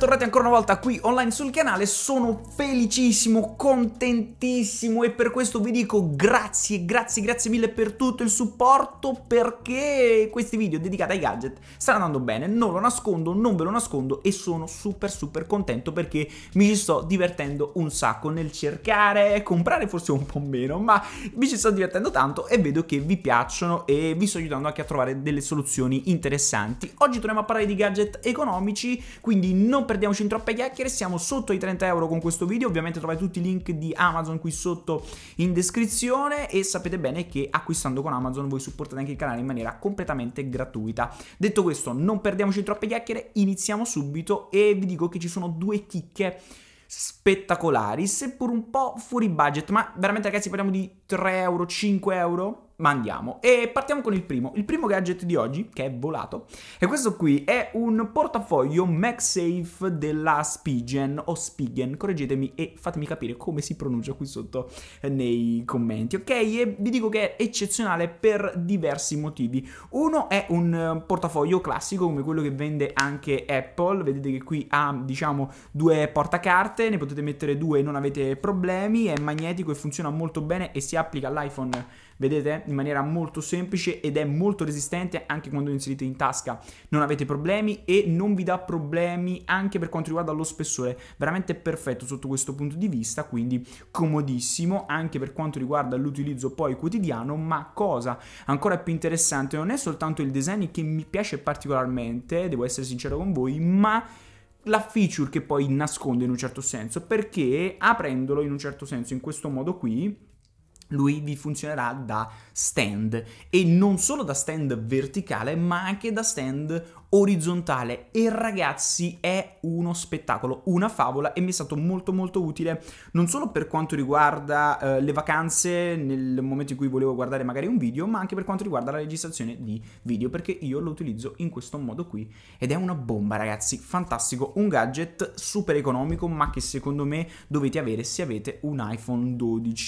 bentornati ancora una volta qui online sul canale, sono felicissimo, contentissimo e per questo vi dico grazie, grazie, grazie mille per tutto il supporto perché questi video dedicati ai gadget stanno andando bene, non lo nascondo, non ve lo nascondo e sono super super contento perché mi ci sto divertendo un sacco nel cercare, comprare forse un po' meno, ma mi ci sto divertendo tanto e vedo che vi piacciono e vi sto aiutando anche a trovare delle soluzioni interessanti. Oggi torniamo a parlare di gadget economici, quindi non perdiamoci in troppe chiacchiere, siamo sotto i 30 euro con questo video, ovviamente trovate tutti i link di Amazon qui sotto in descrizione e sapete bene che acquistando con Amazon voi supportate anche il canale in maniera completamente gratuita. Detto questo, non perdiamoci in troppe chiacchiere, iniziamo subito e vi dico che ci sono due chicche spettacolari, seppur un po' fuori budget, ma veramente ragazzi parliamo di 3 euro, 5 euro, ma andiamo. E partiamo con il primo. Il primo gadget di oggi, che è volato, e questo qui è un portafoglio MagSafe della Spigen o Spigen, correggetemi e fatemi capire come si pronuncia qui sotto eh, nei commenti, ok? E vi dico che è eccezionale per diversi motivi. Uno è un eh, portafoglio classico come quello che vende anche Apple, vedete che qui ha diciamo due portacarte, ne potete mettere due e non avete problemi, è magnetico e funziona molto bene e si applica all'iPhone vedete in maniera molto semplice ed è molto resistente anche quando lo inserite in tasca non avete problemi e non vi dà problemi anche per quanto riguarda lo spessore veramente perfetto sotto questo punto di vista quindi comodissimo anche per quanto riguarda l'utilizzo poi quotidiano ma cosa ancora più interessante non è soltanto il design che mi piace particolarmente devo essere sincero con voi ma la feature che poi nasconde in un certo senso perché aprendolo in un certo senso in questo modo qui lui vi funzionerà da stand e non solo da stand verticale ma anche da stand orizzontale e ragazzi è uno spettacolo, una favola e mi è stato molto molto utile non solo per quanto riguarda eh, le vacanze nel momento in cui volevo guardare magari un video ma anche per quanto riguarda la registrazione di video perché io lo utilizzo in questo modo qui ed è una bomba ragazzi, fantastico, un gadget super economico ma che secondo me dovete avere se avete un iPhone 12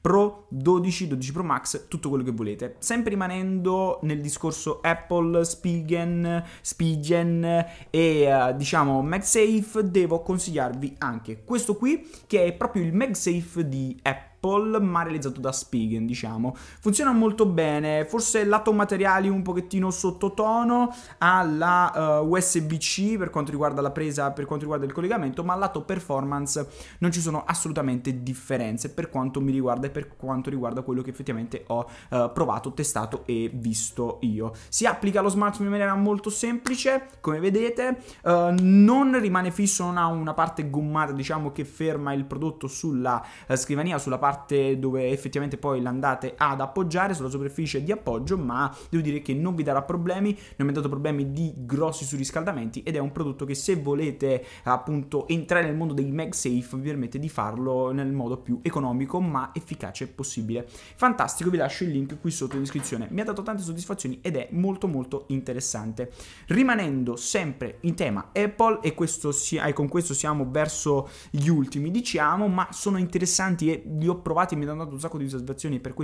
Pro, 12, 12 Pro Max, tutto quello che volete, sempre rimanendo nel discorso Apple, Spigen, Spigen e eh, diciamo MagSafe, devo consigliarvi anche questo qui che è proprio il MagSafe di Apple Apple, ma realizzato da Spigen, diciamo. Funziona molto bene, forse lato materiali un pochettino sottotono, ha la uh, eh, USB-C per quanto riguarda la presa, per quanto riguarda il collegamento, ma lato performance non ci sono assolutamente differenze per quanto mi riguarda e per quanto riguarda quello che effettivamente ho uh, provato, testato e visto io. Si applica lo smartphone in maniera molto semplice, come vedete, uh, non rimane fisso, non ha una parte gommata, diciamo, che ferma il prodotto sulla scrivania, sulla parte parte dove effettivamente poi l'andate ad appoggiare sulla superficie di appoggio, ma devo dire che non vi darà problemi, non mi ha dato problemi di grossi surriscaldamenti ed è un prodotto che se volete appunto entrare nel mondo dei MagSafe vi permette di farlo nel modo più economico ma efficace possibile. Fantastico, vi lascio il link qui sotto in descrizione. Mi ha dato tante soddisfazioni ed è molto molto interessante. Rimanendo sempre in tema Apple e, questo si, e con questo siamo verso gli ultimi diciamo, ma sono interessanti e li ho video, e mi hanno dato un sacco di soddisfazioni per,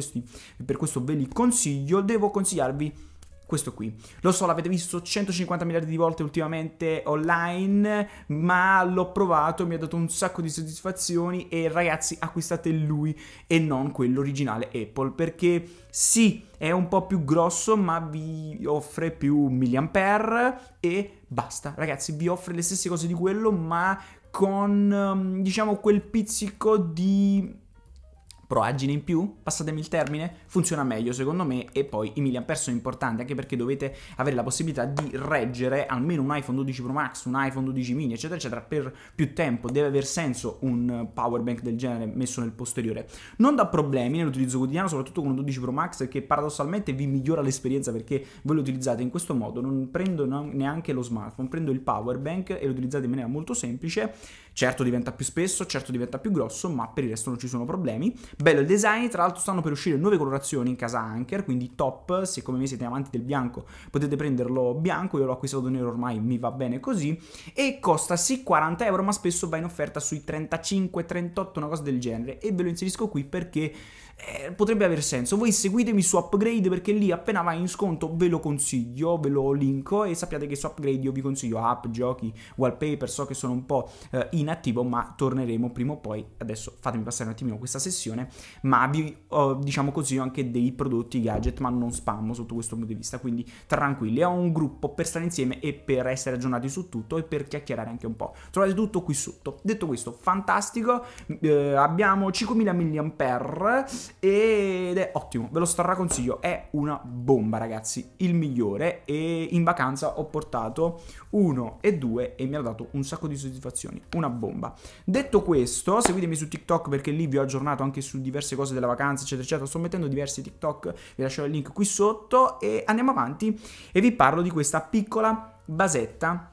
per questo ve li consiglio, devo consigliarvi questo qui. Lo so, l'avete visto 150 miliardi di volte ultimamente online, ma l'ho provato, mi ha dato un sacco di soddisfazioni e ragazzi acquistate lui e non quell'originale Apple perché sì, è un po' più grosso, ma vi offre più milliampere e basta. Ragazzi, vi offre le stesse cose di quello, ma con ehm, diciamo quel pizzico di proaggine in più, passatemi il termine, funziona meglio secondo me e poi i mAh sono importanti anche perché dovete avere la possibilità di reggere almeno un iPhone 12 Pro Max, un iPhone 12 mini eccetera eccetera per più tempo, deve aver senso un power bank del genere messo nel posteriore. Non dà problemi nell'utilizzo quotidiano, soprattutto con un 12 Pro Max che paradossalmente vi migliora l'esperienza perché voi lo utilizzate in questo modo, non prendo neanche lo smartphone, prendo il power bank e lo utilizzate in maniera molto semplice, certo diventa più spesso, certo diventa più grosso, ma per il resto non ci sono problemi Bello il design, tra l'altro stanno per uscire nuove colorazioni in casa Anker, quindi top, se come me siete amanti del bianco potete prenderlo bianco, io l'ho acquistato nero ormai, mi va bene così, e costa sì 40 euro ma spesso va in offerta sui 35, 38, una cosa del genere, e ve lo inserisco qui perché eh, potrebbe aver senso. Voi seguitemi su Upgrade perché lì appena va in sconto ve lo consiglio, ve lo linko e sappiate che su Upgrade io vi consiglio app, giochi, wallpaper, so che sono un po' eh, inattivo ma torneremo prima o poi, adesso fatemi passare un attimino questa sessione, ma vi oh, diciamo così anche dei prodotti gadget ma non spammo sotto questo punto di vista, quindi tranquilli, è un gruppo per stare insieme e per essere aggiornati su tutto e per chiacchierare anche un po'. Trovate tutto qui sotto. Detto questo, fantastico, eh, abbiamo 5000 mAh ed è ottimo, ve lo straconsiglio, è una bomba ragazzi, il migliore e in vacanza ho portato uno e due e mi ha dato un sacco di soddisfazioni, una bomba. Detto questo, seguitemi su TikTok perché lì vi ho aggiornato anche su diverse cose della vacanza eccetera eccetera, sto mettendo diversi TikTok, vi lascio il link qui sotto e andiamo avanti e vi parlo di questa piccola basetta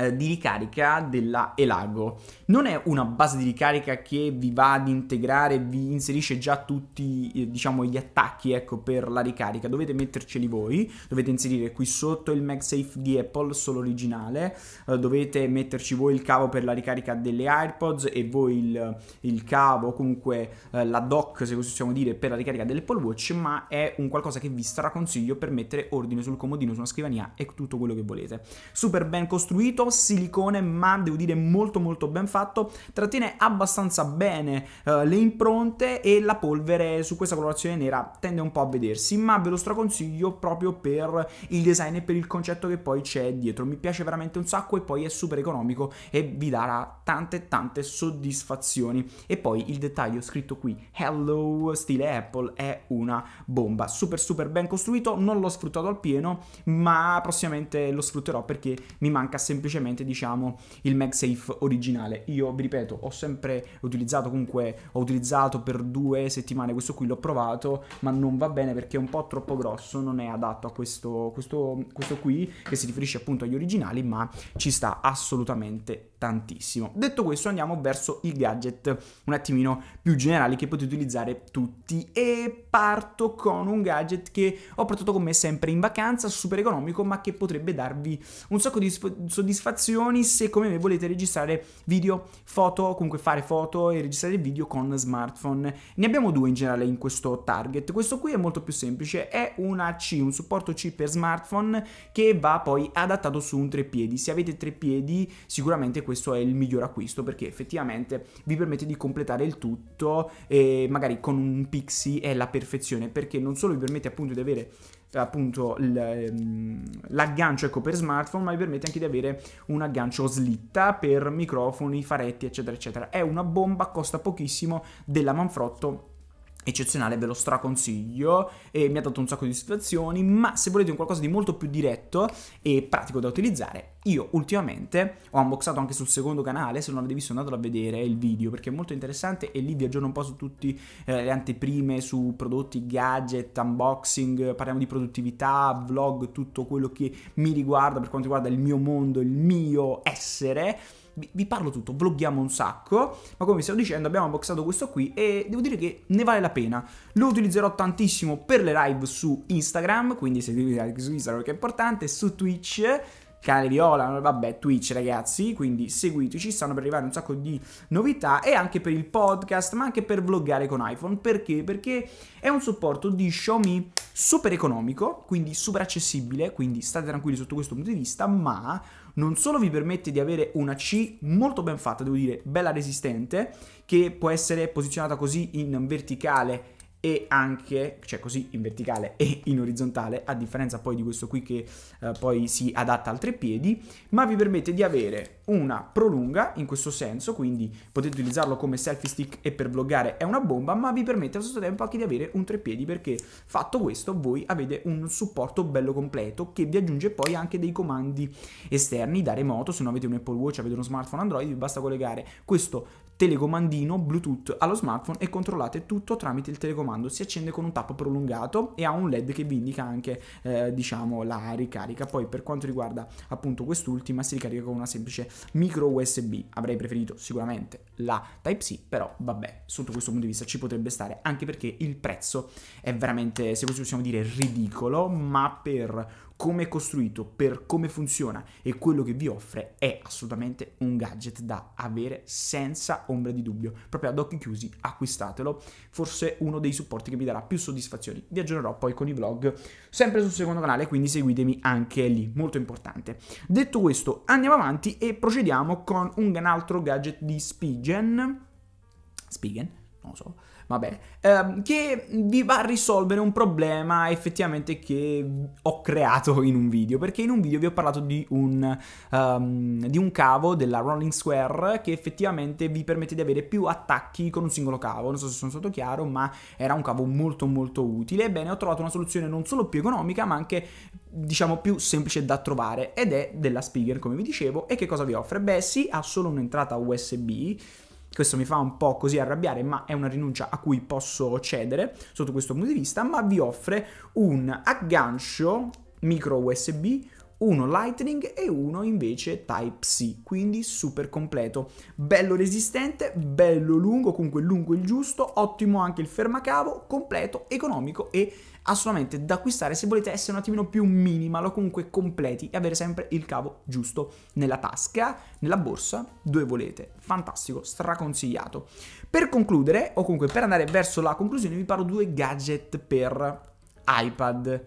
eh, di ricarica della Elago. Non è una base di ricarica che vi va ad integrare, vi inserisce già tutti eh, diciamo gli attacchi ecco, per la ricarica, dovete metterceli voi, dovete inserire qui sotto il MagSafe di Apple, solo originale, eh, dovete metterci voi il cavo per la ricarica delle AirPods e voi il, il cavo, comunque la dock se possiamo dire per la ricarica dell'Apple Watch, ma è un qualcosa che vi straconsiglio per mettere ordine sul comodino, su una scrivania e tutto quello che volete. Super ben costruito, silicone, ma devo dire molto molto ben fatto, trattiene abbastanza bene eh, le impronte e la polvere su questa colorazione nera tende un po' a vedersi, ma ve lo straconsiglio proprio per il design e per il concetto che poi c'è dietro. Mi piace veramente un sacco e poi è super economico e vi darà tante tante soddisfazioni. E poi il dettaglio scritto qui, hello stile Apple, è una bomba. Super super ben costruito, non l'ho sfruttato al pieno, ma prossimamente lo sfrutterò perché mi manca semplicemente semplicemente diciamo il MagSafe originale. Io vi ripeto, ho sempre utilizzato comunque, ho utilizzato per due settimane questo qui, l'ho provato, ma non va bene perché è un po' troppo grosso, non è adatto a questo, questo, questo qui che si riferisce appunto agli originali, ma ci sta assolutamente tantissimo. Detto questo andiamo verso i gadget un attimino più generali che potete utilizzare tutti e parto con un gadget che ho portato con me sempre in vacanza, super economico, ma che potrebbe darvi un sacco di soddisfazione soddisfazioni se come me volete registrare video, foto, comunque fare foto e registrare video con smartphone. Ne abbiamo due in generale in questo target. Questo qui è molto più semplice, è una C, un supporto C per smartphone che va poi adattato su un treppiedi. Se avete tre piedi, sicuramente questo è il miglior acquisto perché effettivamente vi permette di completare il tutto e magari con un pixie è la perfezione perché non solo vi permette appunto di avere appunto ehm, l'aggancio ecco per smartphone ma vi permette anche di avere un aggancio slitta per microfoni, faretti eccetera eccetera è una bomba, costa pochissimo della Manfrotto eccezionale, ve lo straconsiglio e mi ha dato un sacco di situazioni, ma se volete un qualcosa di molto più diretto e pratico da utilizzare, io ultimamente ho unboxato anche sul secondo canale, se non l'avete visto andatelo a vedere il video perché è molto interessante e lì vi aggiorno un po' su tutte eh, le anteprime, su prodotti, gadget, unboxing, parliamo di produttività, vlog, tutto quello che mi riguarda per quanto riguarda il mio mondo, il mio essere vi parlo tutto, vlogghiamo un sacco, ma come vi stavo dicendo abbiamo unboxato questo qui e devo dire che ne vale la pena. Lo utilizzerò tantissimo per le live su Instagram, quindi seguitemi anche su Instagram che è importante, su Twitch canale Viola, vabbè, Twitch ragazzi, quindi seguiteci, stanno per arrivare un sacco di novità e anche per il podcast, ma anche per vloggare con iPhone, perché? Perché è un supporto di Xiaomi super economico, quindi super accessibile, quindi state tranquilli sotto questo punto di vista, ma non solo vi permette di avere una C molto ben fatta, devo dire, bella resistente, che può essere posizionata così in verticale e anche, cioè così in verticale e in orizzontale, a differenza poi di questo qui che eh, poi si adatta al tre piedi, ma vi permette di avere una prolunga in questo senso, quindi potete utilizzarlo come selfie stick e per vloggare è una bomba, ma vi permette allo stesso tempo anche di avere un tre piedi perché fatto questo voi avete un supporto bello completo che vi aggiunge poi anche dei comandi esterni da remoto, se non avete un Apple Watch, avete uno smartphone Android, vi basta collegare questo telecomandino Bluetooth allo smartphone e controllate tutto tramite il telecomando. Si accende con un tappo prolungato e ha un LED che vi indica anche eh, diciamo la ricarica. Poi per quanto riguarda appunto quest'ultima si ricarica con una semplice micro USB. Avrei preferito sicuramente la Type-C, però vabbè, sotto questo punto di vista ci potrebbe stare anche perché il prezzo è veramente, se così possiamo dire, ridicolo, ma per come è costruito, per come funziona e quello che vi offre è assolutamente un gadget da avere senza ombra di dubbio. Proprio ad occhi chiusi acquistatelo, forse uno dei supporti che vi darà più soddisfazioni. Vi aggiornerò poi con i vlog sempre sul secondo canale, quindi seguitemi anche lì, molto importante. Detto questo, andiamo avanti e procediamo con un altro gadget di Spigen. Spigen? non lo so, vabbè, ehm, che vi va a risolvere un problema effettivamente che ho creato in un video, perché in un video vi ho parlato di un, um, di un cavo della Rolling Square che effettivamente vi permette di avere più attacchi con un singolo cavo, non so se sono stato chiaro, ma era un cavo molto molto utile, ebbene ho trovato una soluzione non solo più economica, ma anche diciamo più semplice da trovare ed è della Spiger come vi dicevo e che cosa vi offre? Beh sì, ha solo un'entrata USB questo mi fa un po' così arrabbiare, ma è una rinuncia a cui posso cedere sotto questo punto di vista, ma vi offre un aggancio micro USB uno Lightning e uno invece Type-C, quindi super completo, bello resistente, bello lungo, comunque lungo il giusto, ottimo anche il fermacavo, completo, economico e assolutamente da acquistare se volete essere un attimino più minimal o comunque completi e avere sempre il cavo giusto nella tasca, nella borsa, dove volete. Fantastico, straconsigliato. Per concludere, o comunque per andare verso la conclusione, vi parlo due gadget per iPad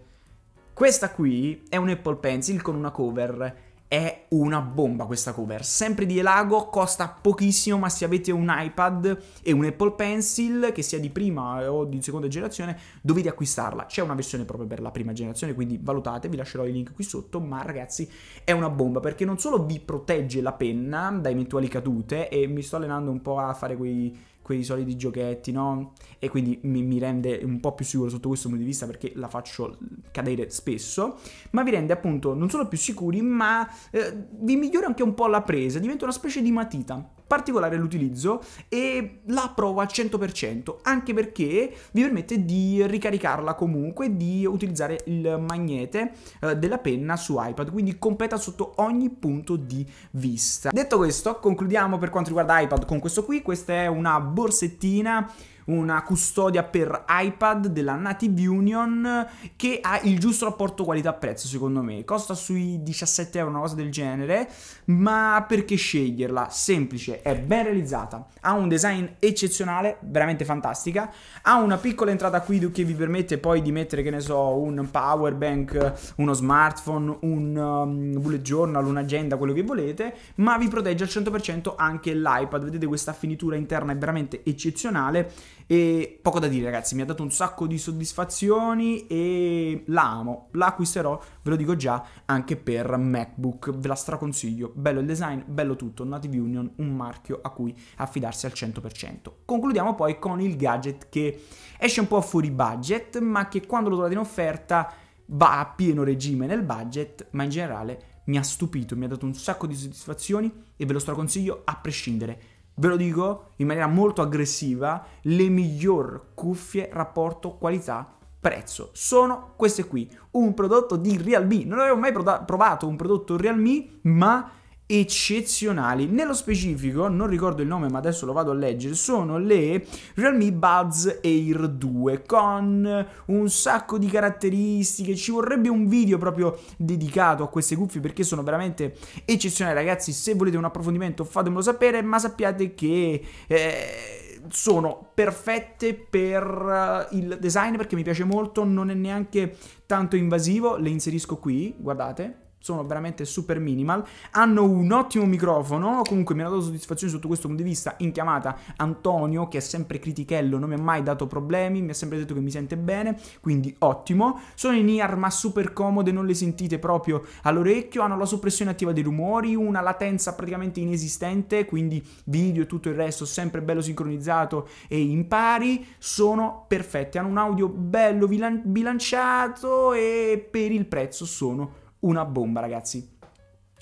questa qui è un Apple Pencil con una cover. È una bomba questa cover, sempre di Elago, costa pochissimo, ma se avete un iPad e un Apple Pencil, che sia di prima o di seconda generazione, dovete acquistarla. C'è una versione proprio per la prima generazione, quindi valutate, vi lascerò i link qui sotto, ma ragazzi è una bomba perché non solo vi protegge la penna da eventuali cadute, e mi sto allenando un po' a fare quei quei soliti giochetti, no? E quindi mi, mi, rende un po' più sicuro sotto questo punto di vista perché la faccio cadere spesso, ma vi rende appunto non solo più sicuri, ma eh, vi migliora anche un po' la presa, diventa una specie di matita particolare l'utilizzo e la approvo al 100%, anche perché vi permette di ricaricarla comunque, di utilizzare il magnete eh, della penna su iPad, quindi completa sotto ogni punto di vista. Detto questo, concludiamo per quanto riguarda iPad con questo qui, questa è una borsettina una custodia per iPad della Native Union che ha il giusto rapporto qualità-prezzo secondo me. Costa sui 17 euro, una cosa del genere, ma perché sceglierla? Semplice, è ben realizzata, ha un design eccezionale, veramente fantastica, ha una piccola entrata qui che vi permette poi di mettere, che ne so, un power bank, uno smartphone, un um, bullet journal, un'agenda, quello che volete, ma vi protegge al 100% anche l'iPad. Vedete questa finitura interna è veramente eccezionale e poco da dire, ragazzi, mi ha dato un sacco di soddisfazioni e la amo. La acquisterò, ve lo dico già, anche per MacBook. Ve la straconsiglio. Bello il design, bello tutto. Native Union, un marchio a cui affidarsi al 100%. Concludiamo poi con il gadget che esce un po' fuori budget, ma che quando lo trovate in offerta va a pieno regime nel budget, ma in generale mi ha stupito, mi ha dato un sacco di soddisfazioni e ve lo straconsiglio a prescindere Ve lo dico in maniera molto aggressiva, le miglior cuffie rapporto qualità prezzo. Sono queste qui, un prodotto di Realme. Non avevo mai provato un prodotto Realme, ma eccezionali. Nello specifico, non ricordo il nome, ma adesso lo vado a leggere, sono le Realme Buds Air 2 con un sacco di caratteristiche. Ci vorrebbe un video proprio dedicato a queste cuffie perché sono veramente eccezionali, ragazzi. Se volete un approfondimento, fatemelo sapere, ma sappiate che eh, sono perfette per eh, il design perché mi piace molto, non è neanche tanto invasivo, le inserisco qui, guardate sono veramente super minimal. Hanno un ottimo microfono, comunque mi ha dato soddisfazione sotto questo punto di vista. In chiamata Antonio, che è sempre critichello, non mi ha mai dato problemi, mi ha sempre detto che mi sente bene, quindi ottimo. Sono in ear ma super comode, non le sentite proprio all'orecchio, hanno la soppressione attiva dei rumori, una latenza praticamente inesistente, quindi video e tutto il resto sempre bello sincronizzato e in pari, sono perfette, hanno un audio bello bilanciato e per il prezzo sono una bomba ragazzi,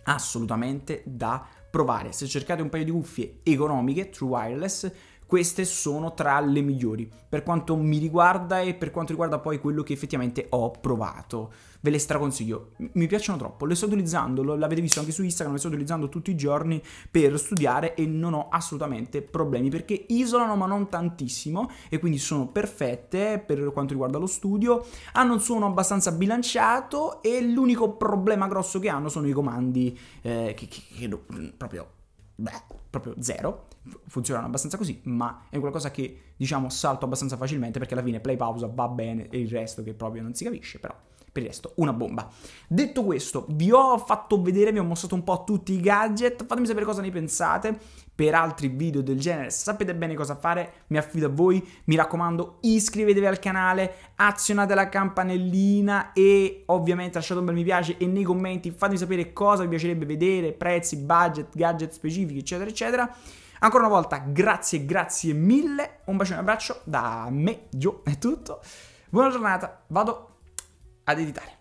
assolutamente da provare. Se cercate un paio di cuffie economiche, true wireless, queste sono tra le migliori per quanto mi riguarda e per quanto riguarda poi quello che effettivamente ho provato. Ve le straconsiglio, mi piacciono troppo, le sto utilizzando, l'avete visto anche su Instagram, le sto utilizzando tutti i giorni per studiare e non ho assolutamente problemi perché isolano ma non tantissimo e quindi sono perfette per quanto riguarda lo studio, hanno ah, un suono abbastanza bilanciato e l'unico problema grosso che hanno sono i comandi eh, che, che, che proprio beh, proprio zero funzionano abbastanza così, ma è qualcosa che diciamo salto abbastanza facilmente perché alla fine play pausa va bene e il resto che proprio non si capisce, però per il resto una bomba. Detto questo, vi ho fatto vedere, vi ho mostrato un po' tutti i gadget, fatemi sapere cosa ne pensate per altri video del genere, sapete bene cosa fare, mi affido a voi, mi raccomando iscrivetevi al canale, azionate la campanellina e ovviamente lasciate un bel mi piace e nei commenti fatemi sapere cosa vi piacerebbe vedere, prezzi, budget, gadget specifici eccetera eccetera. Ancora una volta, grazie, grazie mille. Un bacione e un abbraccio da me, Gio, è tutto. Buona giornata, vado ad editare.